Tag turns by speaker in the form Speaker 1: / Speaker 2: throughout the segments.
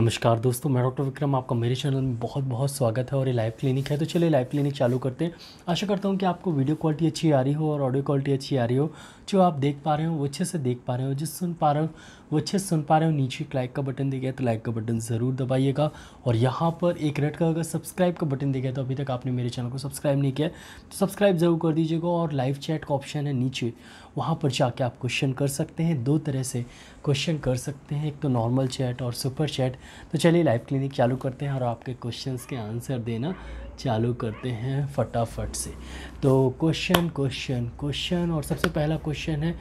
Speaker 1: नमस्कार दोस्तों मैं डॉक्टर विक्रम आपका मेरे चैनल में बहुत बहुत स्वागत है और ये लाइव क्लिनिक है तो चलिए लाइव क्लिनिक चालू करते हैं आशा करता हूँ कि आपको वीडियो क्वालिटी अच्छी आ रही हो और ऑडियो क्वालिटी अच्छी आ रही हो जो आप देख पा रहे हो वो अच्छे से देख पा रहे हो जिस सुन पा रहे हो वो अच्छे सुन पा रहे हो नीचे एक लाइक का बटन दिया गया तो लाइक का बटन ज़रूर दबाइएगा और यहाँ पर एक रेड का अगर सब्सक्राइब का बटन दिया गया तो अभी तक आपने मेरे चैनल को सब्सक्राइब नहीं किया तो सब्सक्राइब ज़रूर कर दीजिएगा और लाइव चैट का ऑप्शन है नीचे वहाँ पर जाके आप क्वेश्चन कर सकते हैं दो तरह से क्वेश्चन कर सकते हैं एक तो नॉर्मल चैट और सुपर चैट तो चलिए लाइव क्लिनिक चालू करते हैं और आपके क्वेश्चन के आंसर देना चालू करते हैं फटाफट से तो क्वेश्चन क्वेश्चन क्वेश्चन और सबसे पहला क्वेश्चन है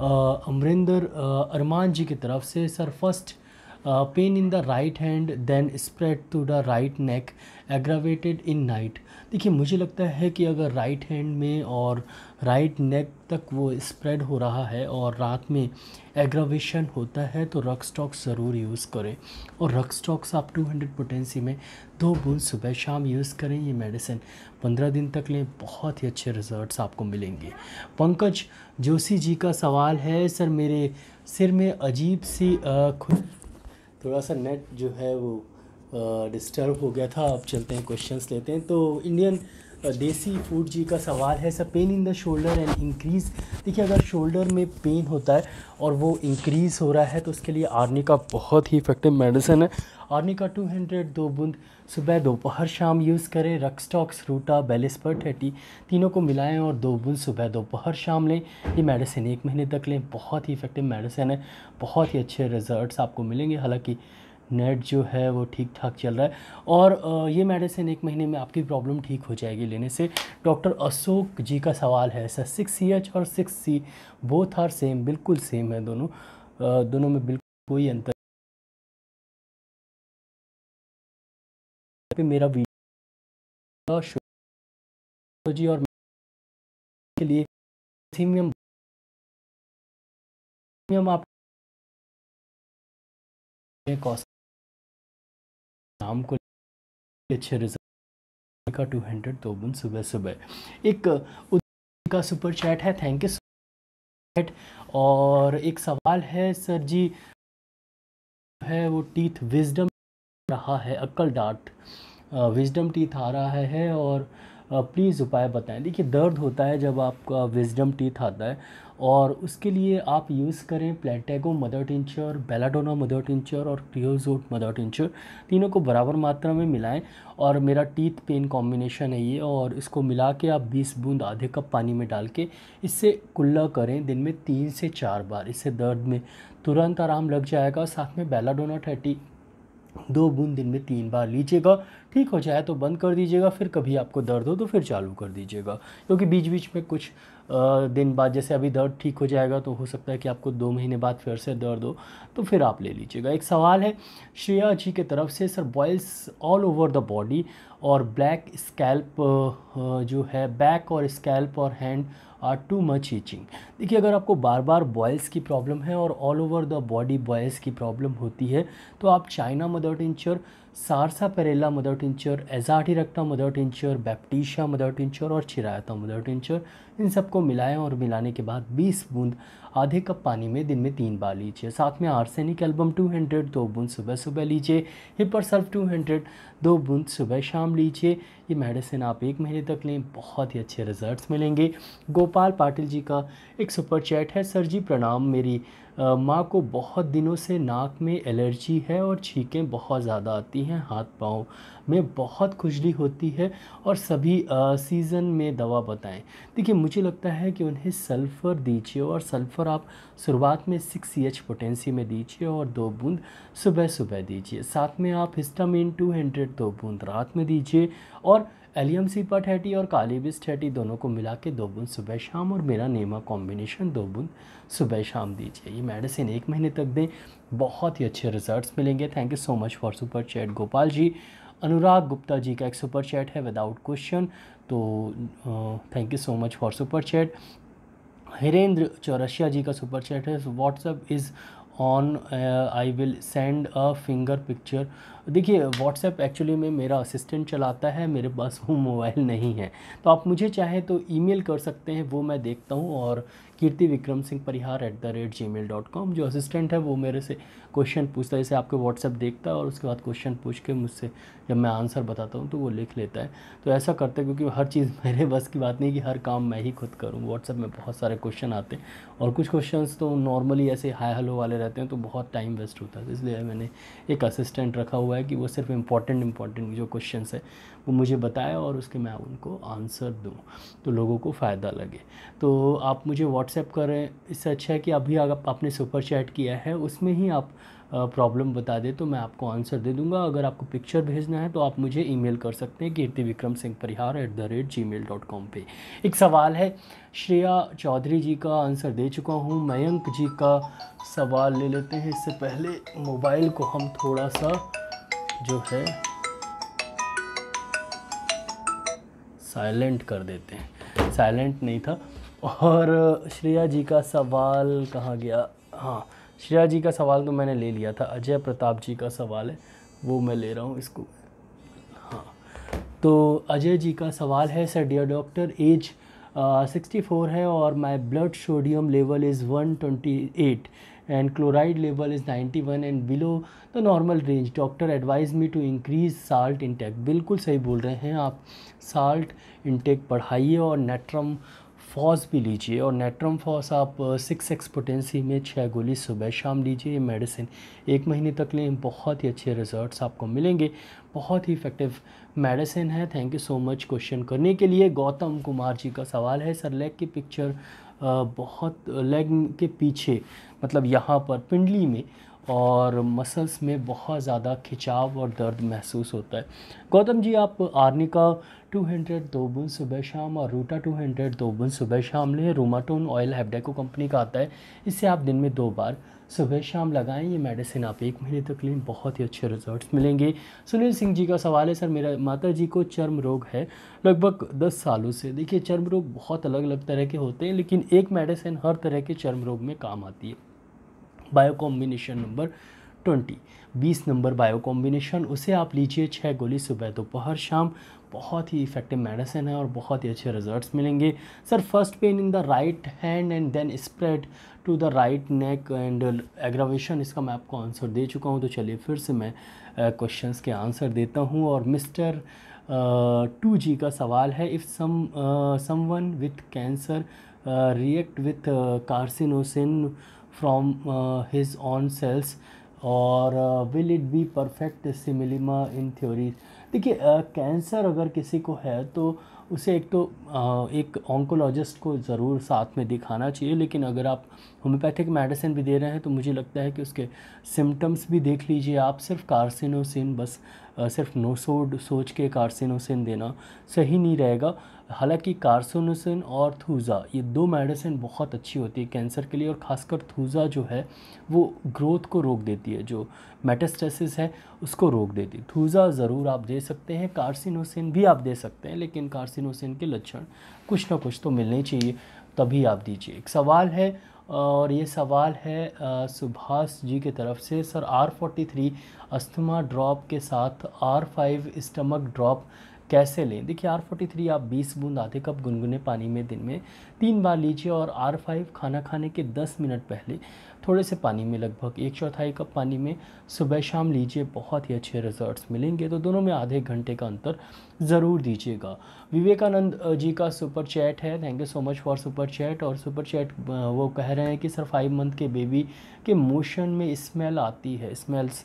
Speaker 1: अमरिंदर अरमान जी की तरफ से sir first pain in the right hand then spread to the right neck aggravated in night देखिए मुझे लगता है कि अगर राइट हैंड में और राइट नेक तक वो स्प्रेड हो रहा है और रात में एग्रावेशन होता है तो रक स्टॉक्स ज़रूर यूज़ करें और रक स्टॉक्स आप 200 पोटेंसी में दो बूंद सुबह शाम यूज़ करें ये मेडिसिन 15 दिन तक लें बहुत ही अच्छे रिजल्ट्स आपको मिलेंगे पंकज जोशी जी का सवाल है सर मेरे सिर में अजीब सी खुद थोड़ा सा नेट जो है वो डिस्टर्ब हो गया था अब चलते हैं क्वेश्चंस लेते हैं तो इंडियन देसी फूड जी का सवाल है sir pain in the shoulder and increase देखिए अगर शोल्डर में पेन होता है और वो इंक्रीज़ हो रहा है तो उसके लिए आर्नी का बहुत ही इफेक्टिव मेडिसिन है आर्नी का 200 दो बूंद सुबह दोपहर शाम यूज़ करें रक्सटॉक्स रूटा बेलिस्पर थर्टी तीनों को मिलाएं और दो बूंद सुबह दोपहर शाम लें ये मेडिसिन एक महीने तक लें बहुत ही इफेक्टिव मेडिसिन है बहुत ही अच्छे रिजल्ट आपको मिलेंगे हालांकि नेट जो है वो ठीक ठाक चल रहा है और ये मेडिसिन एक महीने में आपकी प्रॉब्लम ठीक हो जाएगी लेने से डॉक्टर अशोक जी का सवाल है सर सिक्स सी एच और six C both are same बिल्कुल सेम है दोनों दोनों में बिल्कुल कोई अंतर पे मेरा वीडियो जी और के लिए थीमियम थीमियम आप कॉस्ट शाम को अच्छे रिजल्ट का टू हंड्रेड बन सुबह सुबह एक का सुपर चैट है थैंक यू और एक सवाल है सर जी है वो टीथ विजडम रहा है अक्ल डाट विजडम टीथ आ रहा है और प्लीज़ उपाय बताएं देखिए दर्द होता है जब आपका विजडम टीथ आता है और उसके लिए आप यूज़ करें plantago mother tincture belladonna mother tincture और क्रियोजोट मदर टिंचर तीनों को बराबर मात्रा में मिलाएं और मेरा टीथ पेन कॉम्बिनेशन है ये और इसको मिला के आप 20 बूंद आधे कप पानी में डाल के इससे कुल्ला करें दिन में तीन से चार बार इससे दर्द में तुरंत आराम लग जाएगा साथ में बेलाडोना थर्टी दो बूंद दिन में तीन बार लीजिएगा ठीक हो जाए तो बंद कर दीजिएगा फिर कभी आपको दर्द हो तो फिर चालू कर दीजिएगा क्योंकि बीच बीच में कुछ दिन बाद जैसे अभी दर्द ठीक हो जाएगा तो हो सकता है कि आपको दो महीने बाद फिर से दर्द हो तो फिर आप ले लीजिएगा एक सवाल है श्रेया जी के तरफ से sir boils all over the body और ब्लैक स्कैल्प जो है बैक और स्कैल्प और hand are too much itching देखिए अगर आपको बार बार बॉयल्स की प्रॉब्लम है और all over the body boils की प्रॉब्लम होती है तो आप China mother tincture sarsaparilla mother tincture Azadirachta mother tincture Baptisia mother tincture और छिरायता मदर टिंचर इन सबको मिलाएं और मिलाने के बाद 20 बूंद आधे कप पानी में दिन में तीन बार लीजिए साथ में आर्सेनिक एल्बम 200 दो बूंद सुबह सुबह लीजिए हिपर सल्फ टू दो बूंद सुबह शाम लीजिए ये मेडिसिन आप एक महीने तक लें बहुत ही अच्छे रिजल्ट मिलेंगे गोपाल पाटिल जी का एक सुपर चैट है सर जी प्रणाम मेरी माँ को बहुत दिनों से नाक में एलर्जी है और छींकें बहुत ज़्यादा आती हैं हाथ पाँव में बहुत खुजली होती है और सभी सीज़न में दवा बताएं देखिए मुझे लगता है कि उन्हें सल्फ़र दीजिए और सल्फ़र आप शुरुआत में सिक्स सी एच पोटेंसी में दीजिए और दो बूंद सुबह सुबह दीजिए साथ में आप हिस्टामिन टू हंड्रेड दो बूंद रात में दीजिए और एलियम सी पा ठेटी और कालीबिस ठेटी दोनों को मिला के दो बुंद सुबह शाम और मेरा नेमा कॉम्बिनेशन दो बुंद सुबह शाम दीजिए ये मेडिसिन एक महीने तक दें बहुत ही अच्छे रिजल्ट्स मिलेंगे thank you so much for super chat Gopal ji Anurag Gupta ji का एक सुपर चैट है विदाउट क्वेश्चन तो thank you so much for super chat Hirendra Chaurasia ji का सुपर चैट है WhatsApp is on I will send a finger picture देखिए व्हाट्सएप एक्चुअली में मेरा assistant चलाता है मेरे पास वो मोबाइल नहीं है तो आप मुझे चाहें तो ईमेल कर सकते हैं वो मैं देखता हूँ और Kirti Vikram Singh Parihar at the rate Gmail dot com जो असिस्टेंट है वो मेरे से क्वेश्चन पूछता है जैसे आपके व्हाट्सएप देखता है और उसके बाद क्वेश्चन पूछ के मुझसे जब मैं आंसर बताता हूँ तो वो लिख लेता है तो ऐसा करते हैं क्योंकि हर चीज़ मेरे बस की बात नहीं कि हर काम मैं ही खुद करूँ व्हाट्सएप में बहुत सारे क्वेश्चन आते हैं और कुछ क्वेश्चन तो नॉर्मली ऐसे हाई हलो वाले रहते हैं तो बहुत टाइम वेस्ट होता है तो इसलिए मैंने एक असिस्टेंट रखा हुआ हुआ है कि वो सिर्फ इम्पॉर्टेंट इम्पॉर्टेंट जो क्वेश्चन है वो मुझे बताएं और उसके मैं उनको आंसर दूँ तो लोगों को फ़ायदा लगे तो आप मुझे व्हाट्सएप करें इससे अच्छा है कि अभी अगर आपने सुपर चैट किया है उसमें ही आप प्रॉब्लम बता दे तो मैं आपको आंसर दे दूंगा अगर आपको पिक्चर भेजना है तो आप मुझे ईमेल कर सकते हैं Kirti Vikram Singh Parihar at the rate Gmail dot com पर एक सवाल है श्रेया चौधरी जी का आंसर दे चुका हूँ मयंक जी का सवाल ले लेते हैं इससे पहले मोबाइल को हम थोड़ा सा जो है साइलेंट कर देते हैं साइलेंट नहीं था और श्रेया जी का सवाल कहाँ गया हाँ श्रेया जी का सवाल तो मैंने ले लिया था अजय प्रताप जी का सवाल है वो मैं ले रहा हूँ इसको हाँ तो अजय जी का सवाल है sir dear doctor age sixty four है और my blood sodium level is one twenty eight and chloride level is 91 and below the normal range doctor advise me to increase salt intake बिल्कुल सही बोल रहे हैं आप salt intake बढ़ाइए और नेट्रम फॉस भी लीजिए और नेट्रम फॉस आप सिक्स एक्स पोटेंसी में छः गोली सुबह शाम लीजिए ये मेडिसिन एक महीने तक लें बहुत ही अच्छे रिजल्ट्स आपको मिलेंगे बहुत ही इफ़ेक्टिव मेडिसिन है thank you so much question करने के लिए गौतम कुमार जी का सवाल है सर लेग की पिक्चर बहुत लेग के पीछे मतलब यहाँ पर पिंडली में और मसल्स में बहुत ज़्यादा खिंचाव और दर्द महसूस होता है गौतम जी आप आर्निका 200 दो बुन सुबह शाम और रूटा 200 दो बुन सुबह शाम लें रोमाटोन ऑयल हैबडेको कंपनी का आता है इससे आप दिन में दो बार सुबह शाम लगाएं ये मेडिसिन आप एक महीने तक लें बहुत ही अच्छे रिजल्ट मिलेंगे सुनील सिंह जी का सवाल है सर मेरा माता जी को चर्म रोग है लगभग दस सालों से देखिए चर्म रोग बहुत अलग अलग तरह के होते हैं लेकिन एक मेडिसिन हर तरह के चर्म रोग में काम आती है बायो कॉम्बिनेशन नंबर ट्वेंटी बीस नंबर बायो कॉम्बिनेशन उसे आप लीजिए छः गोली सुबह दोपहर शाम बहुत ही इफेक्टिव मेडिसिन है और बहुत ही अच्छे रिजल्ट्स मिलेंगे sir first pain in the right hand and then spread to the right neck and aggravation इसका मैं आपको आंसर दे चुका हूँ तो चलिए फिर से मैं क्वेश्चन uh, के आंसर देता हूँ और मिस्टर टू जी का सवाल है if some someone with cancer react with carcinosin from his own cells और will it be perfect simillimum in theory देखिए कैंसर अगर किसी को है तो उसे एक तो एक ऑन्कोलॉजिस्ट को ज़रूर साथ में दिखाना चाहिए लेकिन अगर आप होम्योपैथिक मेडिसिन भी दे रहे हैं तो मुझे लगता है कि उसके सिम्टम्स भी देख लीजिए आप सिर्फ कार्सिनोसिन बस सिर्फ नोसोड सोच के कार्सिनोसिन देना सही नहीं रहेगा हालांकि कार्सिनोसिन और थूज़ा ये दो मेडिसिन बहुत अच्छी होती है कैंसर के लिए और ख़ासकर थूज़ा जो है वो ग्रोथ को रोक देती है जो मेटास्टेसिस है उसको रोक देती है थूज़ा ज़रूर आप दे सकते हैं कार्सिनोसिन भी आप दे सकते हैं लेकिन कार्सिनोसिन के लक्षण कुछ ना कुछ तो मिलनी चाहिए तभी आप दीजिए एक सवाल है और ये सवाल है सुभाष जी की तरफ से sir R forty three asthma drop के साथ आर फाइव स्टमक ड्रॉप कैसे लें देखिए आर फोर्टी थ्री आप बीस बूंद आधे कप गुनगुने पानी में दिन में तीन बार लीजिए और आर फाइव खाना खाने के दस मिनट पहले थोड़े से पानी में लगभग एक चौथाई कप पानी में सुबह शाम लीजिए बहुत ही अच्छे रिजल्ट्स मिलेंगे तो दोनों में आधे घंटे का अंतर ज़रूर दीजिएगा विवेकानंद जी का सुपर चैट है thank you so much for super chat और सुपर चैट वो कह रहे हैं कि सर फाइव मंथ के बेबी के मोशन में स्मेल आती है स्मेल्स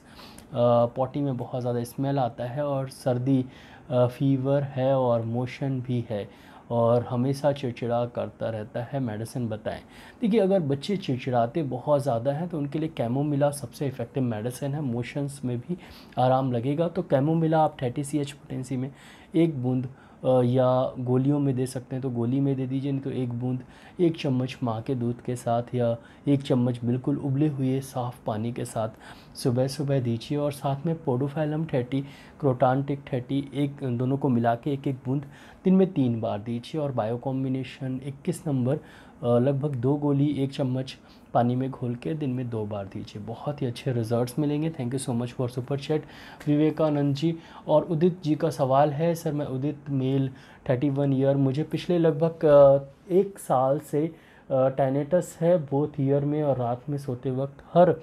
Speaker 1: पॉटी में बहुत ज़्यादा स्मेल आता है और सर्दी फीवर है और मोशन भी है और हमेशा चिड़चिड़ा करता रहता है मेडिसिन बताएं देखिए अगर बच्चे चिड़चिड़ाते बहुत ज़्यादा हैं तो उनके लिए कैमोमिला सबसे इफ़ेक्टिव मेडिसिन है मोशंस में भी आराम लगेगा तो कैमोमिला आप थर्टी सी एच पोटेंसी में एक बूंद या गोलियों में दे सकते हैं तो गोली में दे दीजिए नहीं तो एक बूंद एक चम्मच माँ के दूध के साथ या एक चम्मच बिल्कुल उबले हुए साफ़ पानी के साथ सुबह सुबह दीजिए और साथ में पोडोफैलम थर्टी क्रोटानटिक थर्टी एक दोनों को मिला के एक एक बूंद दिन में तीन बार दीजिए और बायो कॉम्बिनेशन इक्कीस नंबर लगभग दो गोली एक चम्मच पानी में घोल के दिन में दो बार दीजिए बहुत ही अच्छे रिजल्ट्स मिलेंगे thank you so much for super chat Vivekanand ji और उदित जी का सवाल है सर मैं Udit male thirty one year मुझे पिछले लगभग एक साल से टाइनेटस है बोथ ईयर में और रात में सोते वक्त हर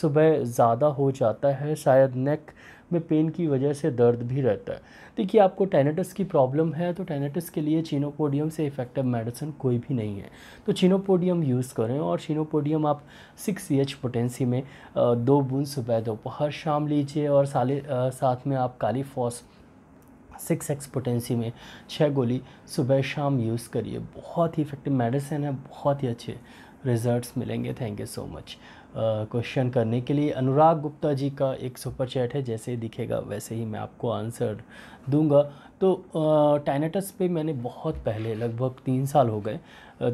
Speaker 1: सुबह ज़्यादा हो जाता है शायद नेक में पेन की वजह से दर्द भी रहता है देखिए आपको टाइनेटस की प्रॉब्लम है तो टाइनेटस के लिए चीनोपोडियम से इफ़ेक्टिव मेडिसिन कोई भी नहीं है तो चीनोपोडियम यूज़ करें और चीनोपोडियम आप सिक्स सी एच पोटेंसी में दो बूंद सुबह दोपहर शाम लीजिए और साले साथ में आप kali phos six X potency में छः गोली सुबह शाम यूज़ करिए बहुत ही इफ़ेक्टिव मेडिसिन है बहुत ही अच्छे रिजल्ट्स मिलेंगे thank you so much question करने के लिए अनुराग गुप्ता जी का एक सुपर चैट है जैसे ही दिखेगा वैसे ही मैं आपको आंसर दूंगा तो टाइनेटस पे मैंने बहुत पहले लगभग तीन साल हो गए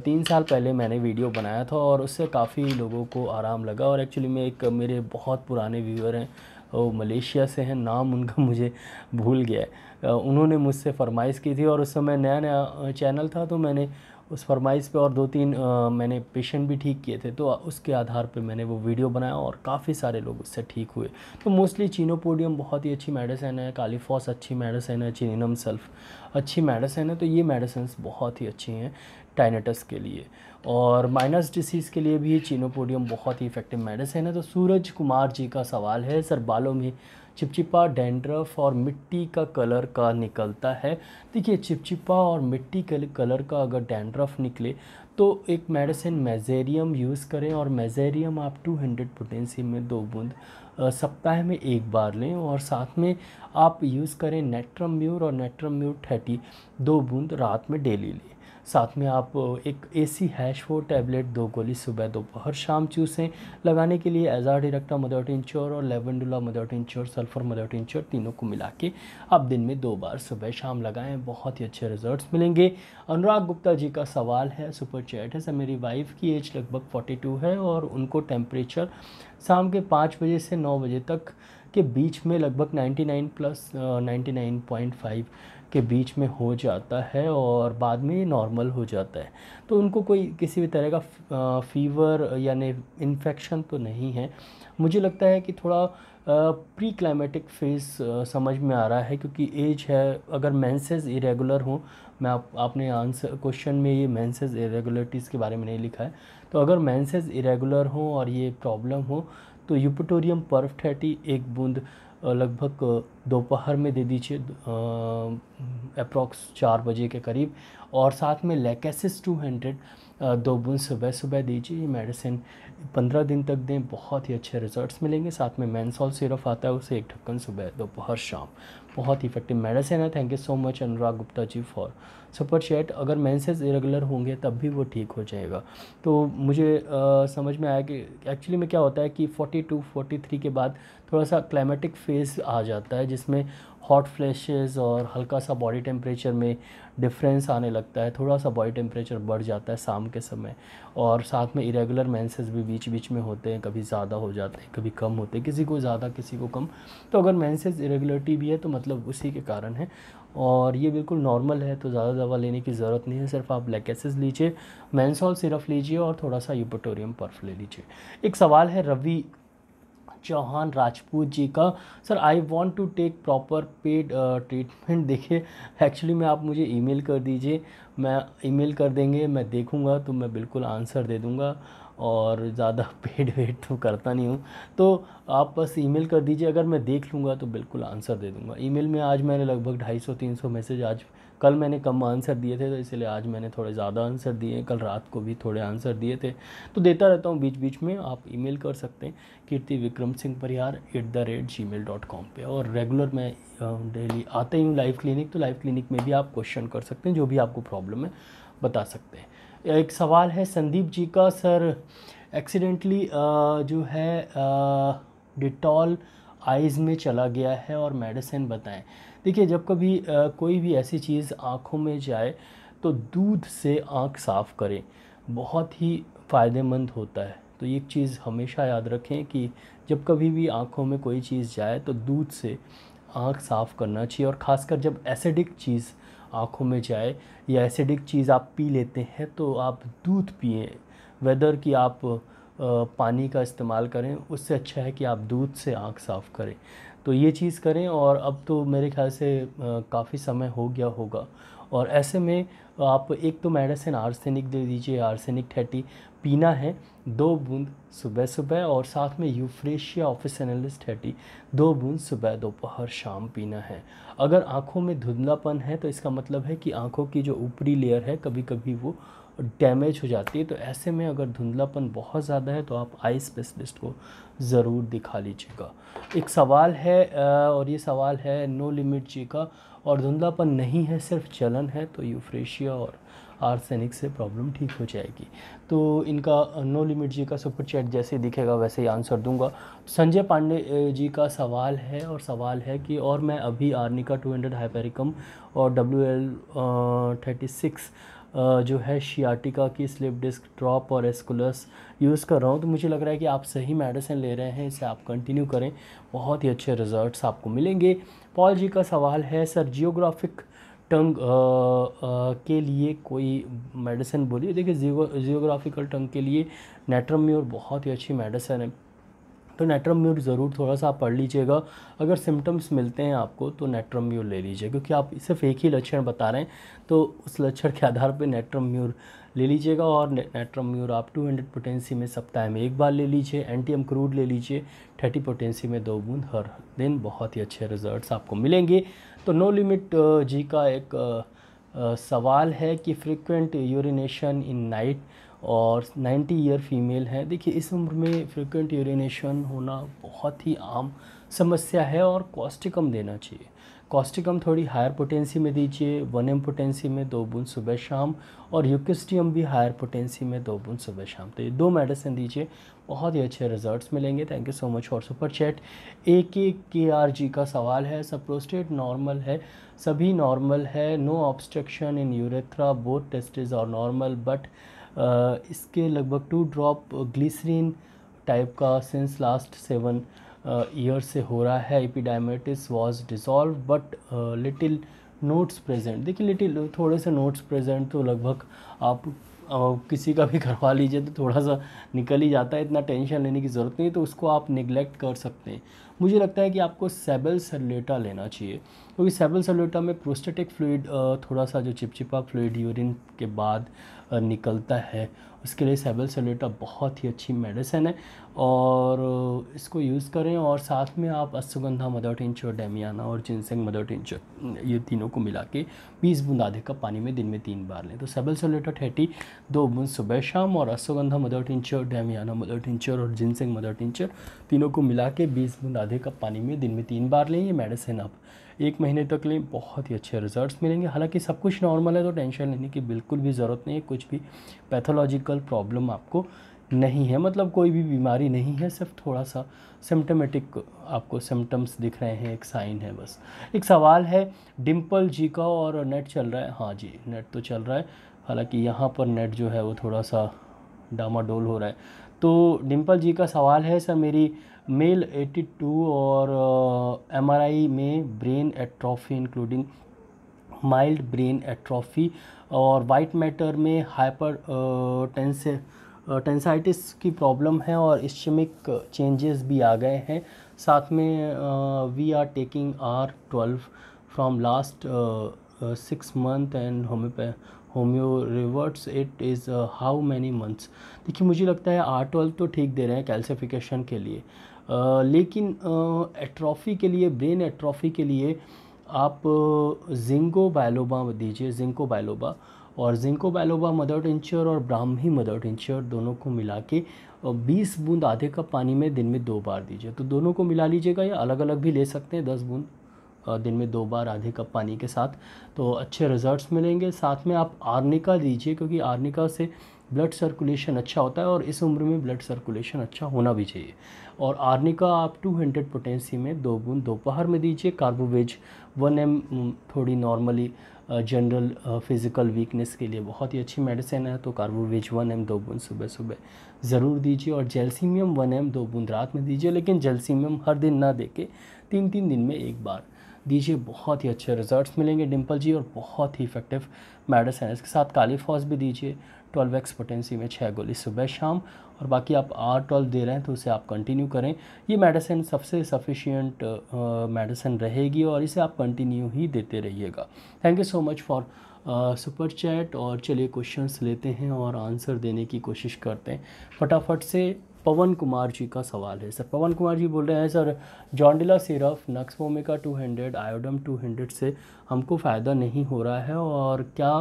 Speaker 1: तीन साल पहले मैंने वीडियो बनाया था और उससे काफ़ी लोगों को आराम लगा और एक्चुअली में एक मेरे बहुत पुराने व्यूअर हैं वो मलेशिया से हैं नाम उनका मुझे भूल गया है उन्होंने मुझसे फरमाइश की थी और उस समय नया नया चैनल था तो मैंने उस फरमाइश पे और दो तीन आ, मैंने पेशेंट भी ठीक किए थे तो उसके आधार पे मैंने वो वीडियो बनाया और काफ़ी सारे लोग उससे ठीक हुए तो मोस्टली चीनोपोडियम बहुत ही अच्छी मेडिसिन है कालीफॉस अच्छी मेडिसिन है चीनम सल्फ अच्छी मेडिसिन है तो ये मेडिसिन बहुत ही अच्छी हैं टाइनेटस के लिए और माइनस डिसीज़ के लिए भी चीनोपोडियम बहुत ही इफ़ेक्टिव मेडिसिन है तो सूरज कुमार जी का सवाल है सर बालों में चिपचिपा डेंड्रफ और मिट्टी का कलर का निकलता है देखिए चिपचिपा और मिट्टी के कलर का अगर डेंड्रफ निकले तो एक मेडिसिन मेजेरियम यूज़ करें और मेजेरियम आप 200 हंड्रेड पोटेंसी में दो बूंद सप्ताह में एक बार लें और साथ में आप यूज़ करें नेट्रम म्यूर और नेट्रम म्यूर थर्टी दो बूंद रात में डेली लें साथ में आप एक एसी हैश फोर टैबलेट दो गोली सुबह दोपहर शाम चूसें लगाने के लिए एजाड डिरेक्टा मदर टिंचोर और lavandula mother tincture sulphur mother tincture तीनों को मिला के आप दिन में दो बार सुबह शाम लगाएँ बहुत ही अच्छे रिजल्ट मिलेंगे अनुराग गुप्ता जी का सवाल है सुपर चैट है सर मेरी वाइफ की एज लगभग फोर्टी है और उनको टेम्परेचर शाम के पाँच बजे से नौ बजे तक के बीच में लगभग नाइन प्लस फाइव के बीच में हो जाता है और बाद में ये नॉर्मल हो जाता है तो उनको कोई किसी भी तरह का फीवर यानी इन्फेक्शन तो नहीं है मुझे लगता है कि थोड़ा प्री क्लाइमेटिक फेज़ समझ में आ रहा है क्योंकि एज है अगर मैंसेज इरेगुलर हों मैं आप आपने आंसर क्वेश्चन में ये मैंसेज इरेगुलरिटीज़ के बारे में नहीं लिखा है तो अगर मैंसेज इरेगुलर हों और ये प्रॉब्लम हो तो यूपटोरियम परफेटी एक बूंद लगभग दोपहर में दे दीजिए अप्रॉक्स चार बजे के करीब और साथ में लेकेसिस टू हंड्रेड दो बुन सुबह सुबह दीजिए ये मेडिसिन पंद्रह दिन तक दें बहुत ही अच्छे रिजल्ट्स मिलेंगे साथ में मैंसॉल सिरप आता है उसे एक ढक्कन सुबह दोपहर शाम बहुत ही इफेक्टिव मेडिसिन है thank you so much Anurag Gupta ji for super chat अगर मेंसेस इरेगुलर होंगे तब भी वो ठीक हो जाएगा तो मुझे आ, समझ में आया कि एक्चुअली में क्या होता है कि 42 43 के बाद थोड़ा सा क्लाइमेटिक फेज़ आ जाता है जिसमें हॉट फ्लैशेस और हल्का सा बॉडी टेम्परेचर में डिफरेंस आने लगता है थोड़ा सा बॉडी टेम्परेचर बढ़ जाता है शाम के समय और साथ में इरेगुलर मेंसेस भी बीच बीच में होते हैं कभी ज़्यादा हो जाते हैं कभी कम होते हैं किसी को ज़्यादा किसी को कम तो अगर मेंसेस इरेगुलरिटी भी है तो मतलब उसी के कारण है और ये बिल्कुल नॉर्मल है तो ज़्यादा दवा लेने की ज़रूरत नहीं है सिर्फ आप ब्लैक एसिस लीजिए मैंसॉल सिरप लीजिए और थोड़ा सा यूपटोरियम पर्फ ले लीजिए एक सवाल है रवि चौहान राजपूत जी का sir I want to take proper paid treatment देखिए एक्चुअली मैं आप मुझे ईमेल कर दीजिए मैं ईमेल कर देंगे मैं देखूँगा तो मैं बिल्कुल आंसर दे दूँगा और ज़्यादा पेड वेड तो करता नहीं हूँ तो आप बस ईमेल कर दीजिए अगर मैं देख लूँगा तो बिल्कुल आंसर दे दूँगा ईमेल में आज मैंने लगभग ढाई सौ तीन सौ मैसेज आज कल मैंने कम आंसर दिए थे तो इसलिए आज मैंने थोड़े ज़्यादा आंसर दिए कल रात को भी थोड़े आंसर दिए थे तो देता रहता हूँ बीच बीच में आप ईमेल कर सकते हैं Kirti Vikram Singh Parihar at the rate Gmail dot com पर और रेगुलर मैं डेली आते ही हूँ लाइव क्लिनिक तो लाइव क्लिनिक में भी आप क्वेश्चन कर सकते हैं जो भी आपको प्रॉब्लम है बता सकते हैं एक सवाल है संदीप जी का सर एक्सीडेंटली जो है डिटॉल आइज़ में चला गया है और मेडिसिन बताएं देखिए जब कभी कोई भी ऐसी चीज़ आँखों में जाए तो दूध से आँख साफ़ करें बहुत ही फ़ायदेमंद होता है तो ये चीज़ हमेशा याद रखें कि जब कभी भी आँखों में कोई चीज़ जाए तो दूध से आँख साफ़ करना चाहिए और ख़ासकर जब एसिडिक चीज़ आँखों में जाए या एसिडिक चीज़ आप पी लेते हैं तो आप दूध पिए वेदर कि आप पानी का इस्तेमाल करें उससे अच्छा है कि आप दूध से आँख साफ़ करें तो ये चीज़ करें और अब तो मेरे ख्याल से काफ़ी समय हो गया होगा और ऐसे में आप एक तो मेडिसिन आर्सेनिक दे दीजिए आर्सेनिक थर्टी पीना है दो बूंद सुबह सुबह और साथ में यूफ्रेशिया ऑफिस एनालिस्ट थर्टी दो बूंद सुबह दोपहर शाम पीना है अगर आँखों में धुंधलापन है तो इसका मतलब है कि आँखों की जो ऊपरी लेयर है कभी कभी वो डैमेज हो जाती है तो ऐसे में अगर धुंधलापन बहुत ज़्यादा है तो आप आई स्पेशलिस्ट को ज़रूर दिखा लीजिएगा एक सवाल है और ये सवाल है नो लिमिट जी का और धुंधलापन नहीं है सिर्फ चलन है तो यूफ्रेशिया और आर्सेनिक से प्रॉब्लम ठीक हो जाएगी तो इनका नो uh, लिमिट जी का सुपर चैट जैसे दिखेगा वैसे ही आंसर दूंगा संजय पांडे uh, जी का सवाल है और सवाल है कि और मैं अभी आर्निका टू हंड्रेड हाइपेरिकम और डब्ल्यू एल थर्टी सिक्स जो है शियाटिका की स्लिप डिस्क ड्रॉप और एस्कुलस यूज़ कर रहा हूँ तो मुझे लग रहा है कि आप सही मेडिसिन ले रहे हैं इसे आप कंटिन्यू करें बहुत ही अच्छे रिजल्ट्स आपको मिलेंगे पॉल जी का सवाल है सर जियोग्राफिक टंग के लिए कोई मेडिसिन बोलिए देखिए जियोग्राफिकल टंग के लिए नेट्रम्योर बहुत ही अच्छी मेडिसिन है तो नेट्रम्यूर ज़रूर थोड़ा सा आप पढ़ लीजिएगा अगर सिम्टम्स मिलते हैं आपको तो नेट्रम्योर ले लीजिए क्योंकि आप सिर्फ एक ही लक्षण बता रहे हैं तो उस लक्षण के आधार पर नेट्रम्यूर ले लीजिएगा और ने, नेट्रम्यूर आप 200 पोटेंसी में सप्ताह में एक बार ले लीजिए एंटीएम क्रूड ले लीजिए 30 पोटेंसी में दो बूंद हर दिन बहुत ही अच्छे रिजल्ट्स आपको मिलेंगे तो नो लिमिट uh, जी का एक आ, uh, uh, सवाल है कि फ्रिक्वेंट यूरिनेशन इन नाइट और 90 ईयर फीमेल हैं देखिए इस उम्र में फ्रिक्वेंट यूरिनेशन होना बहुत ही आम समस्या है और कॉस्ट कम देना चाहिए कॉस्टिकम थोड़ी हायर पोटेंसी में दीजिए वन एम पोटेंसी में दो बूंद सुबह शाम और यूकिस्टियम भी हायर पोटेंसी में दो बूंद सुबह शाम तो ये दो मेडिसिन दीजिए बहुत ही अच्छे रिजल्ट्स मिलेंगे thank you so much for super chat A K K R G का सवाल है सब प्रोस्टेट नॉर्मल है सभी नॉर्मल है no obstruction in urethra both test is और नॉर्मल बट इसके लगभग टू ड्रॉप ग्लिसरीन टाइप का सिंस लास्ट सेवन ईयर से हो रहा है epididymitis was dissolve but little notes present देखिए लिटिल थोड़े से नोट्स प्रेजेंट तो लगभग आप किसी का भी करवा लीजिए तो थोड़ा सा निकल ही जाता है इतना टेंशन लेने की ज़रूरत नहीं तो उसको आप निगलेक्ट कर सकते हैं मुझे लगता है कि आपको सेबल सेलेटा लेना चाहिए क्योंकि तो सेबल सेलेटा में प्रोस्टेटिक फ्लूड थोड़ा सा जो चिपचिपा फ्लूड यूरिन के बाद निकलता है उसके लिए सेबल सोलेटा बहुत ही अच्छी मेडिसिन है और इसको यूज़ करें और साथ में आप अश्वगंधा मदर टेंचर डेमियाना और जिनसेंग मदर टेंचर ये तीनों को मिला के बीस बूंद आधे कप पानी में दिन में तीन बार लें तो सेबल सोलेटा ठेटी दो बूंद सुबह शाम और ashwagandha mother tincture damiana mother tincture और जिनसेंग मदर टिंचर तीनों को मिला के बीस बूंद आधे कप पानी में दिन में तीन बार लें ये मेडिसिन आप एक महीने तक लिए बहुत ही अच्छे रिजल्ट्स मिलेंगे हालांकि सब कुछ नॉर्मल है तो टेंशन लेने की बिल्कुल भी ज़रूरत नहीं है कुछ भी पैथोलॉजिकल प्रॉब्लम आपको नहीं है मतलब कोई भी बीमारी नहीं है सिर्फ थोड़ा सा सिम्टोमेटिक आपको सिम्टम्स दिख रहे हैं एक साइन है बस एक सवाल है डिम्पल जी का और नेट चल रहा है हाँ जी नेट तो चल रहा है हालांकि यहाँ पर नेट जो है वो थोड़ा सा डामाडोल हो रहा है तो डिम्पल जी का सवाल है सर मेरी मेल 82 और एमआरआई uh, में brain atrophy including mild brain atrophy और वाइट मैटर में हाइपर टेंसे टेंसाइटिस की प्रॉब्लम है और इस्चमिक चेंजेस भी आ गए हैं साथ में we are taking R twelve from last six month and होम्योपै homeo reverts it is how many months देखिए मुझे लगता है आर ट्वेल्व तो ठीक दे रहे हैं कैल्सिफिकेशन के लिए लेकिन एट्रॉफ़ी के लिए ब्रेन एट्रॉफ़ी के लिए आप जिंको बायलोबा दीजिए जिंको बायलोबा और जिंको बायलोबा मदर टिंचर और ब्राह्मी मदर टिंचर दोनों को मिला के बीस बूंद आधे कप पानी में दिन में दो बार दीजिए तो दोनों को मिला लीजिएगा या अलग अलग भी ले सकते हैं दस बूंद दिन में दो बार आधे कप पानी के साथ तो अच्छे रिजल्ट्स मिलेंगे साथ में आप आर्निका दीजिए क्योंकि आर्निका से ब्लड सर्कुलेशन अच्छा होता है और इस उम्र में ब्लड सर्कुलेशन अच्छा होना भी चाहिए और आर्निका आप 200 हंड्रेड पोटेंसी में दो बूंद दोपहर में दीजिए कार्बोवेज वन एम थोड़ी नॉर्मली जनरल फिज़िकल वीकनेस के लिए बहुत ही अच्छी मेडिसिन है तो कार्बोवेज वन एम दो बूंद सुबह सुबह ज़रूर दीजिए और जेल्सीमियम वन एम दो बूंद रात में दीजिए लेकिन जेल्सीमियम हर दिन ना दे के तीन तीन दिन में एक बार दीजिए बहुत ही अच्छे रिजल्ट्स मिलेंगे डिम्पल जी और बहुत ही इफेक्टिव मेडिसिन है इसके साथ फॉस भी दीजिए ट्वेल्व एक्स पोटेंसी में छः गोली सुबह शाम और बाकी आप आर ट्वेल्व दे रहे हैं तो उसे आप कंटिन्यू करें ये मेडिसिन सबसे सफिशियंट मेडिसिन रहेगी और इसे आप कंटिन्यू ही देते रहिएगा thank you so much for super chat और चलिए क्वेश्चंस लेते हैं और आंसर देने की कोशिश करते हैं फटाफट से पवन कुमार जी का सवाल है सर पवन कुमार जी बोल रहे हैं सर जॉन्डिला सिरफ syrup two hundred iodum two hundred से हमको फ़ायदा नहीं हो रहा है और क्या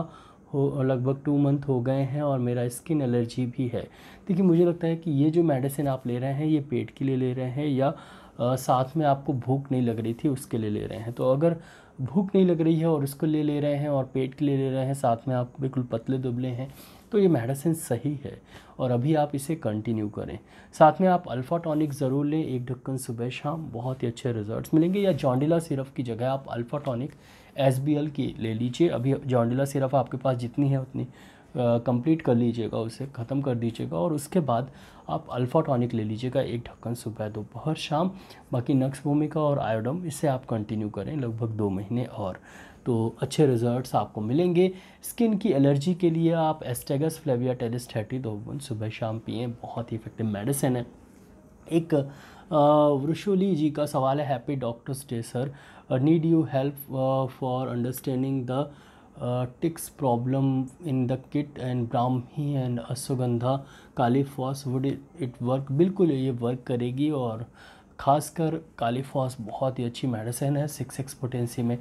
Speaker 1: हो लगभग टू मंथ हो गए हैं और मेरा स्किन एलर्जी भी है देखिए मुझे लगता है कि ये जो मेडिसिन आप ले रहे हैं ये पेट के लिए ले रहे हैं या आ, साथ में आपको भूख नहीं लग रही थी उसके लिए ले रहे हैं तो अगर भूख नहीं लग रही है और उसको ले ले रहे हैं और पेट के लिए ले रहे हैं साथ में आप बिल्कुल पतले दुबले हैं तो ये मेडिसिन सही है और अभी आप इसे कंटिन्यू करें साथ में आप अल्फ़ा टॉनिक ज़रूर लें एक ढक्कन सुबह शाम बहुत ही अच्छे रिजल्ट्स मिलेंगे या जॉन्डिला सिरप की जगह आप अल्फ़ा टॉनिक एस की ले लीजिए अभी जॉन्डिला सिर्फ आपके पास जितनी है उतनी कंप्लीट कर लीजिएगा उसे ख़त्म कर दीजिएगा और उसके बाद आप अल्फ़ा टॉनिक ले लीजिएगा एक ढक्कन सुबह दोपहर शाम बाकी नक्स भूमिका और आयोडम इसे आप कंटिन्यू करें लगभग दो महीने और तो अच्छे रिजल्ट्स आपको मिलेंगे स्किन की एलर्जी के लिए आप एस्टेगस फ्लेविया टेलिस्थेटी दो सुबह शाम पिए बहुत ही इफेक्टिव मेडिसिन है एक वृशोली जी का सवाल है happy doctors day sir need you help for understanding the tics problem in the kid and brahmi and ashwagandha kali phos would it work बिल्कुल ये वर्क करेगी और खासकर कालीफॉस बहुत ही अच्छी मेडिसिन है सिक्स एक्स पोटेंसी में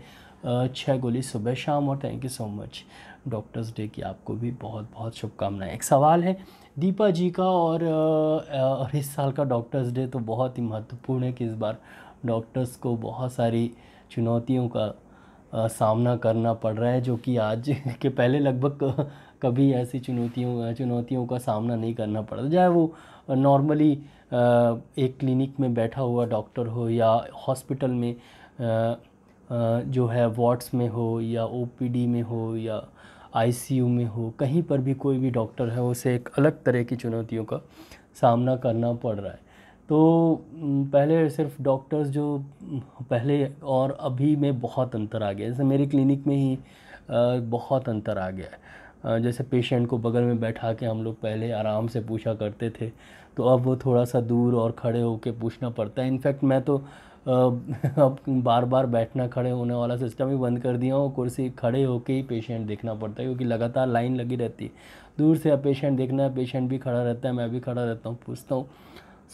Speaker 1: छः गोली सुबह शाम और thank you so much doctors day की आपको भी बहुत बहुत शुभकामनाएं एक सवाल है दीपा जी का और, और इस साल का डॉक्टर्स डे तो बहुत ही महत्वपूर्ण है कि इस बार डॉक्टर्स को बहुत सारी चुनौतियों का सामना करना पड़ रहा है जो कि आज के पहले लगभग कभी ऐसी चुनौतियों चुनौतियों का सामना नहीं करना पड़ता चाहे वो नॉर्मली एक क्लिनिक में बैठा हुआ डॉक्टर हो या हॉस्पिटल में जो है वार्ड्स में हो या ओपीडी में हो या आईसीयू में हो कहीं पर भी कोई भी डॉक्टर है उसे एक अलग तरह की चुनौतियों का सामना करना पड़ रहा है तो पहले सिर्फ डॉक्टर्स जो पहले और अभी में बहुत अंतर आ गया जैसे मेरी क्लिनिक में ही बहुत अंतर आ गया है जैसे पेशेंट को बगल में बैठा के हम लोग पहले आराम से पूछा करते थे तो अब वो थोड़ा सा दूर और खड़े होकर पूछना पड़ता है इनफैक्ट मैं तो अब बार बार बैठना खड़े होने वाला सिस्टम ही बंद कर दिया और कुर्सी खड़े होकर ही पेशेंट देखना पड़ता है क्योंकि लगातार लाइन लगी रहती है दूर से अब पेशेंट देखना है पेशेंट भी खड़ा रहता है मैं भी खड़ा रहता हूँ पूछता हूँ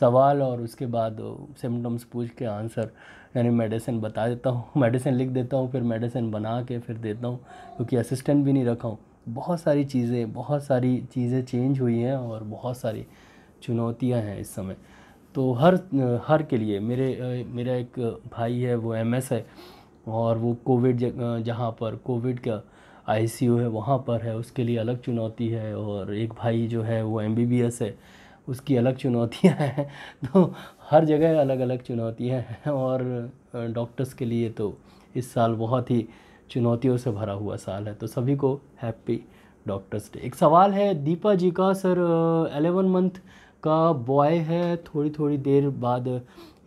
Speaker 1: सवाल और उसके बाद सिम्टम्स पूछ के आंसर यानी मेडिसिन बता देता हूँ मेडिसिन लिख देता हूँ फिर मेडिसिन बना के फिर देता हूँ क्योंकि असिस्टेंट भी नहीं रखा हूँ बहुत सारी चीज़ें बहुत सारी चीज़ें चेंज हुई हैं और बहुत सारी चुनौतियाँ हैं इस समय तो हर हर के लिए मेरे मेरा एक भाई है वो एम है और वो कोविड जहाँ पर कोविड का आई है वहाँ पर है उसके लिए अलग चुनौती है और एक भाई जो है वो एम है उसकी अलग चुनौतियाँ हैं तो हर जगह अलग अलग चुनौतियाँ हैं और डॉक्टर्स के लिए तो इस साल बहुत ही चुनौतियों से भरा हुआ साल है तो सभी को हैप्पी डॉक्टर्स डे एक सवाल है दीपा जी का सर एलेवन मंथ का बॉय है थोड़ी थोड़ी देर बाद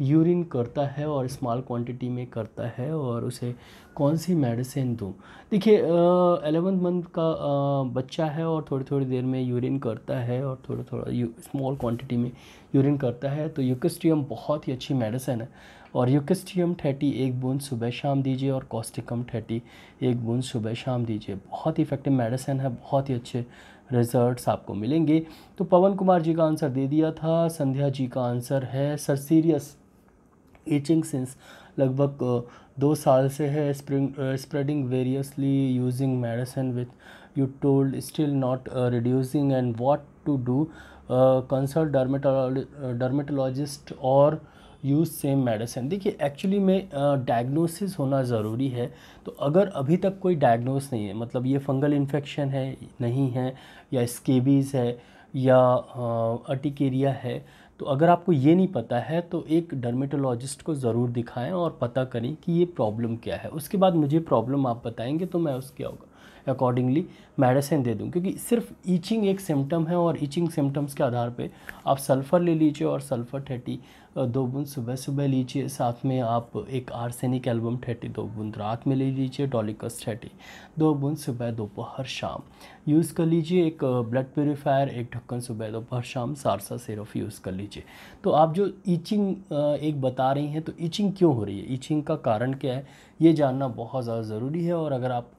Speaker 1: यूरिन करता है और स्मॉल क्वांटिटी में करता है और उसे कौन सी मेडिसिन दूँ देखिए एलेवंथ मंथ का आ, बच्चा है और थोड़ी थोड़ी देर में यूरिन करता है और थोड़ा थोड़ा स्मॉल क्वांटिटी में यूरिन करता है तो यूकस्टियम बहुत ही अच्छी मेडिसिन है और यूकस्टियम थर्टी एक बूंद सुबह शाम दीजिए और कॉस्टिकम थर्टी एक बूंद सुबह शाम दीजिए बहुत ही इफेक्टिव मेडिसिन है बहुत ही अच्छे रिजल्ट्स आपको मिलेंगे तो पवन कुमार जी का आंसर दे दिया था संध्या जी का आंसर है सर सीरियस ईचिंग सिंस लगभग दो साल से है spring spreading variously using medicine with you told still not reducing and what to do consult dermatologist और यूज़ सेम मेडिसिन देखिए एक्चुअली में डायग्नोसिस होना ज़रूरी है तो अगर अभी तक कोई डायग्नोस नहीं है मतलब ये फंगल इन्फेक्शन है नहीं है या स्केबीज़ है या अटिकेरिया है तो अगर आपको ये नहीं पता है तो एक डर्मेटोलॉजिस्ट को ज़रूर दिखाएं और पता करें कि ये प्रॉब्लम क्या है उसके बाद मुझे प्रॉब्लम आप बताएंगे तो मैं उसके आऊँगा अकॉर्डिंगली मेडिसिन दे दूँ क्योंकि सिर्फ ईचिंग एक सिम्टम है और ईचिंग सिम्टम्स के आधार पे आप सल्फ़र ले लीजिए और सल्फ़र थर्टी दो बूंद सुबह सुबह लीजिए साथ में आप एक आर्सेनिक एल्बम थर्टी दो बूंद रात में ले लीजिए डॉलिकस थर्टी दो बूंद सुबह दोपहर शाम यूज़ कर लीजिए एक ब्लड प्योरीफायर एक ढक्कन सुबह दोपहर शाम सारसा सिरफ यूज़ कर लीजिए तो आप जो ईचिंग एक बता रही हैं तो ईचिंग क्यों हो रही है ईचिंग का कारण क्या है ये जानना बहुत ज़्यादा ज़रूरी है और अगर आप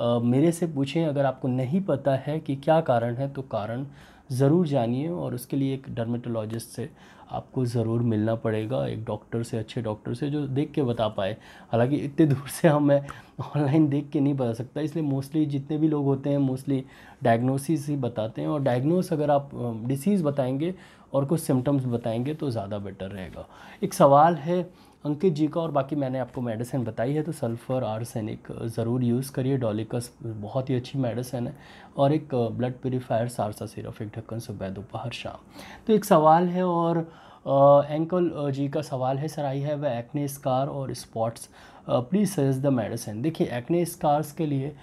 Speaker 1: मेरे से पूछें अगर आपको नहीं पता है कि क्या कारण है तो कारण ज़रूर जानिए और उसके लिए एक डर्मेटोलॉजिस्ट से आपको ज़रूर मिलना पड़ेगा एक डॉक्टर से अच्छे डॉक्टर से जो देख के बता पाए हालांकि इतने दूर से हम मैं ऑनलाइन देख के नहीं बता सकता इसलिए मोस्टली जितने भी लोग होते हैं मोस्टली डायग्नोसिस ही बताते हैं और डायग्नोस अगर आप डिसीज़ बताएंगे और कुछ सिम्टम्स बताएंगे तो ज़्यादा बेटर रहेगा एक सवाल है अंकित जी का और बाकी मैंने आपको मेडिसिन बताई है तो सल्फ़र आर्सेनिक ज़रूर यूज़ करिए डॉलिकस बहुत ही अच्छी मेडिसिन है और एक ब्लड प्योरीफायर सारसा सिरफ एक ढक्कन सुबह दोपहर शाम तो एक सवाल है और एंकल जी का सवाल है सर आई है वह एक्ने स्कार और spots please suggest the medicine देखिए एक्ने स्कार्स के लिए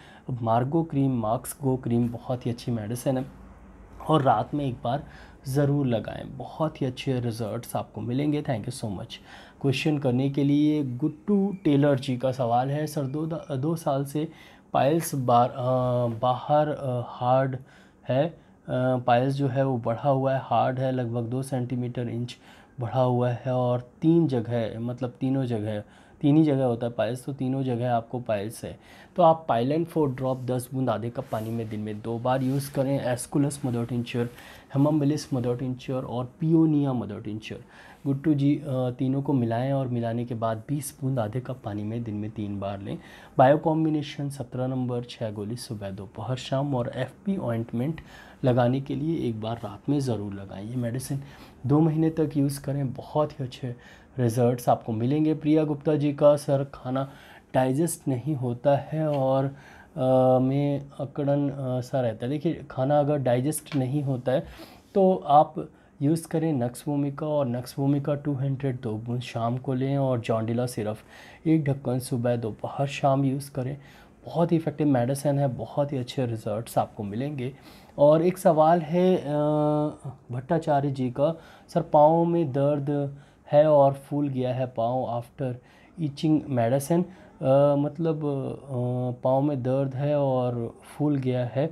Speaker 1: मार्गो क्रीम मार्क्स गो क्रीम बहुत ही अच्छी मेडिसिन है और रात में एक बार ज़रूर लगाएं बहुत ही अच्छे रिजल्ट्स आपको मिलेंगे thank you so much question करने के लिए गुट्टू टेलर जी का सवाल है सर दो दो साल से पाइल्स बार आ, बाहर आ, हार्ड है आ, पाइल्स जो है वो बढ़ा हुआ है हार्ड है लगभग दो सेंटीमीटर इंच बढ़ा हुआ है और तीन जगह मतलब तीनों जगह तीन ही जगह होता है पाइल्स तो तीनों जगह आपको पाइल्स है तो आप पाइलन फोर ड्रॉप दस बूंद आधे कप पानी में दिन में दो बार यूज़ करें aesculus mother tincture hamamelis mother tincture और paeonia mother tincture Guttu ji तीनों को मिलाएं और मिलाने के बाद 20 बूंद आधे कप पानी में दिन में तीन बार लें बायो कॉम्बिनेशन सत्रह नंबर छः गोली सुबह दोपहर शाम और एफ पी ऑइंटमेंट लगाने के लिए एक बार रात में ज़रूर लगाएं ये मेडिसिन दो महीने तक यूज़ करें बहुत ही अच्छे रिजल्ट्स आपको मिलेंगे प्रिया गुप्ता जी का सर खाना डाइजेस्ट नहीं होता है और आ, में अकड़न सा रहता है देखिए खाना अगर डाइजेस्ट नहीं होता है तो आप यूज़ करें नक्स भूमिका और नक्स भूमिका टू हंड्रेड दो बूंद शाम को लें और जॉन्डिला सिर्फ एक ढक्कन सुबह दोपहर शाम यूज़ करें बहुत ही इफ़ेक्टिव मेडिसिन है बहुत ही अच्छे रिज़ल्ट आपको मिलेंगे और एक सवाल है भट्टाचार्य जी का सर पाँव में दर्द है और फूल गया है पाँव आफ्टर ईचिंग मेडिसिन मतलब पाँव में दर्द है और फूल गया है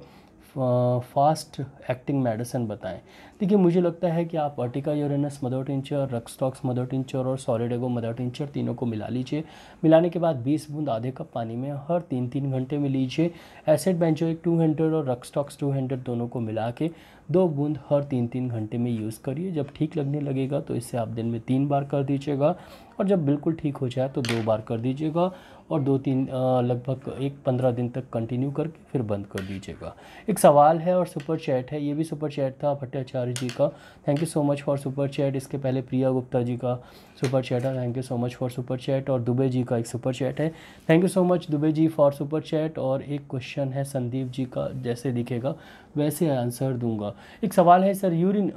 Speaker 1: फास्ट एक्टिंग मेडिसिन बताएं देखिए मुझे लगता है कि आप urtica urens mother tincture rhus tox mother tincture और सॉलिडेगो मदर टिंचर तीनों को मिला लीजिए मिलाने के बाद 20 बूंद आधे कप पानी में हर तीन तीन घंटे में लीजिए एसिड बेंजोइक 200 और रक्सटॉक्स 200 दोनों को मिला के दो बूंद हर तीन तीन घंटे में यूज़ करिए जब ठीक लगने लगेगा तो इसे आप दिन में तीन बार कर दीजिएगा और जब बिल्कुल ठीक हो जाए तो दो बार कर दीजिएगा और दो तीन लगभग एक पंद्रह दिन तक कंटिन्यू करके फिर बंद कर दीजिएगा एक सवाल है और सुपर चैट है ये भी सुपर चैट था भट्टाचार्य जी का thank you so much for super chat इसके पहले प्रिया गुप्ता जी का सुपर है thank you so much for super chat और दुबे जी का एक सुपर चैट है thank you so much Dubey ji for super chat और एक क्वेश्चन है संदीप जी का जैसे दिखेगा वैसे आंसर दूंगा एक सवाल है sir urine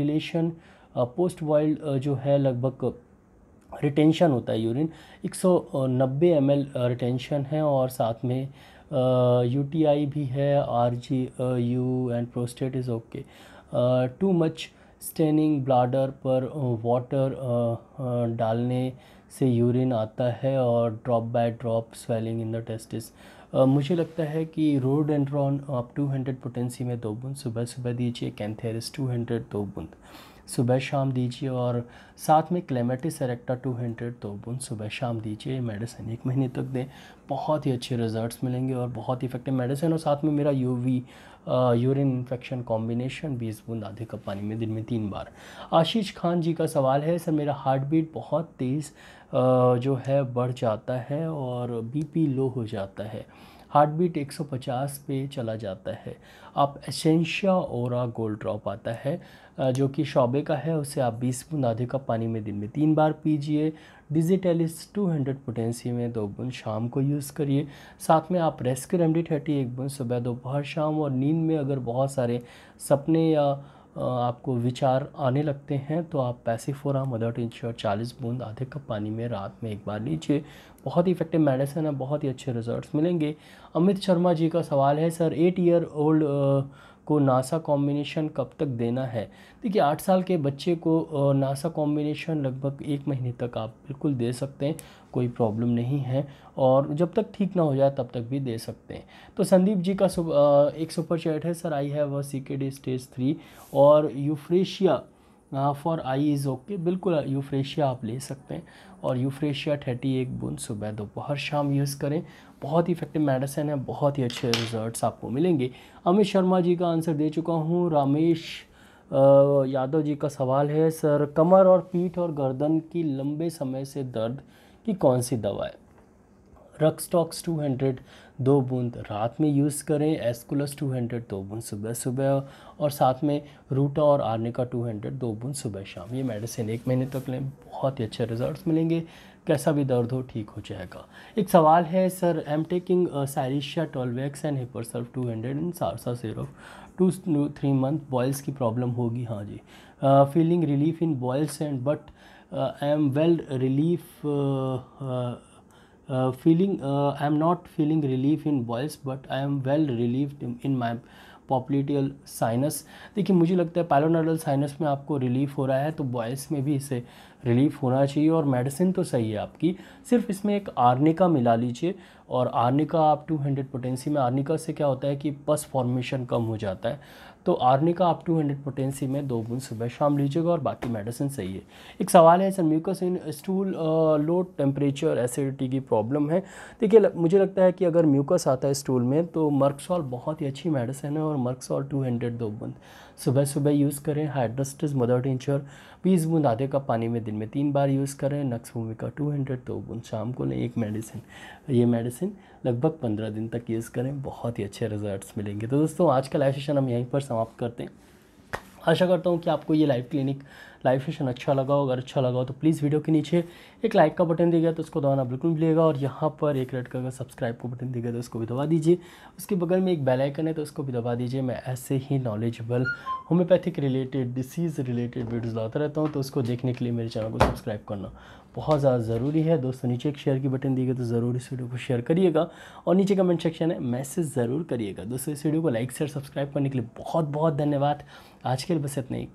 Speaker 1: relation post wild जो है लगभग रिटेंशन होता है यूरिन 190 सौ रिटेंशन है और साथ में यू uh, भी है R G U and prostate is okay too much staining bladder पर वाटर डालने से यूरिन आता है और drop by drop swelling in the testis मुझे लगता है कि रोड एंड्रॉन आप 200 पोटेंसी में दो बूंद सुबह सुबह दीजिए कैंथेरिस 200 दो बूंद सुबह शाम दीजिए और साथ में क्लेमेटिस एरेक्टा 200 दो बूंद सुबह शाम दीजिए मेडिसिन एक महीने तक दें बहुत ही अच्छे रिजल्ट्स मिलेंगे और बहुत ही इफेक्टिव मेडिसिन और साथ में मेरा यूवी यूरिन इन्फेक्शन कॉम्बिनेशन बीस बूंद आधे कप पानी में दिन में तीन बार आशीष खान जी का सवाल है सर मेरा हार्ट बीट बहुत तेज़ जो है बढ़ जाता है और बीपी लो हो जाता है हार्ट बीट 150 पे चला जाता है आप एसेंशिया और गोल्ड ड्रॉप आता है जो कि शोबे का है उसे आप 20 बूंद आधे कप पानी में दिन में तीन बार पीजिए डिजिटेलिस 200 पोटेंसी में दो बूंद शाम को यूज़ करिए साथ में आप रेस्क्यू रेमडी थर्टी एक बूंद सुबह दोपहर शाम और नींद में अगर बहुत सारे सपने या आपको विचार आने लगते हैं तो आप पैसिफोरा मदर टिंचर चालीस बूंद आधे कप पानी में रात में एक बार लीजिए बहुत ही इफेक्टिव मेडिसिन है बहुत ही अच्छे रिजल्ट्स मिलेंगे अमित शर्मा जी का सवाल है सर एट ईयर ओल्ड को नासा कॉम्बिनेशन कब तक देना है देखिए आठ साल के बच्चे को नासा कॉम्बिनेशन लगभग एक महीने तक आप बिल्कुल दे सकते हैं कोई प्रॉब्लम नहीं है और जब तक ठीक ना हो जाए तब तक भी दे सकते हैं तो संदीप जी का सुप, आ, एक सुपर चैट है सर आई हैव वह C K D stage three और euphrasia for eye is okay बिल्कुल यूफ्रेशिया आप ले सकते हैं और यूफ्रेशिया थर्टी एक बुन सुबह दोपहर शाम यूज़ करें बहुत ही इफेक्टिव मेडिसिन है बहुत ही अच्छे रिजल्ट्स आपको मिलेंगे अमित शर्मा जी का आंसर दे चुका हूँ रामेश यादव जी का सवाल है सर कमर और पीठ और गर्दन की लंबे समय से दर्द कि कौन सी दवा है रक्सटॉक्स 200 दो बूंद रात में यूज़ करें एस्कुलस 200 दो बूंद सुबह सुबह और साथ में रूटा और आर्निका 200 दो बूंद सुबह शाम ये मेडिसिन एक महीने तक लें बहुत ही अच्छे रिजल्ट मिलेंगे कैसा भी दर्द हो ठीक हो जाएगा एक सवाल है सर आई एम टेकिंग साइरिशा टोलवेक्स and hepar sulph two hundred and sarsa syrup two three month boils की प्रॉब्लम होगी हाँ जी feeling relief in boils and but I am well relief feeling I am not feeling relief in voice but I am well relief in my popliteal sinus देखिए मुझे लगता है पैलोनडल sinus में आपको रिलीफ हो रहा है तो बॉयस में भी इसे रिलीफ होना चाहिए और मेडिसिन तो सही है आपकी सिर्फ इसमें एक आर्निका मिला लीजिए और आर्निका आप 200 पोटेंसी में आर्निका से क्या होता है कि पस फॉर्मेशन कम हो जाता है तो आर्निका आप 200 हंड्रेड पोटेंसी में दो बूंद सुबह शाम लीजिएगा और बाकी मेडिसिन सही है एक सवाल है sir mucus in stool low temperature acidity की प्रॉब्लम है देखिए मुझे लगता है कि अगर म्यूकस आता है स्टूल में तो मर्कसॉल बहुत ही अच्छी मेडिसिन है और मर्कसॉल टू हंड्रेड दो बूंद सुबह सुबह यूज़ करें हाइड्रस्ट मदर टेंचर बीस बूंद आधे कप पानी में दिन में तीन बार यूज़ करें नक्स भूमिका टू हंड्रेड दो तो बूंद शाम को लें एक मेडिसिन ये मेडिसिन लगभग पंद्रह दिन तक यूज़ करें बहुत ही अच्छे रिजल्ट मिलेंगे तो दोस्तों आज का लाइव सेशन हम यहीं पर समाप्त करते हैं आशा करता हूँ कि आपको ये लाइव क्लिनिक लाइव सेशन अच्छा लगा हो अगर अच्छा लगा हो तो प्लीज़ वीडियो के नीचे एक लाइक का बटन दिया गया तो उसको दबाना बिल्कुल भी और यहाँ पर एक रेड कलर का सब्सक्राइब का बटन दिया गया तो उसको भी दबा दीजिए उसके बगल में एक बेल आइकन है तो उसको भी दबा दीजिए मैं ऐसे ही knowledgeable homeopathic related disease related videos लाता रहता हूँ तो उसको देखने के लिए मेरे चैनल को सब्सक्राइब करना बहुत ज़्यादा ज़रूरी है दोस्तों नीचे एक शेयर की बटन दी गई तो ज़रूर इस वीडियो को शेयर करिएगा और नीचे कमेंट सेक्शन है मैसेज ज़रूर करिएगा दोस्तों इस वीडियो को लाइक शेयर सब्सक्राइब करने के लिए बहुत बहुत धन्यवाद आज के लिए बस इतना ही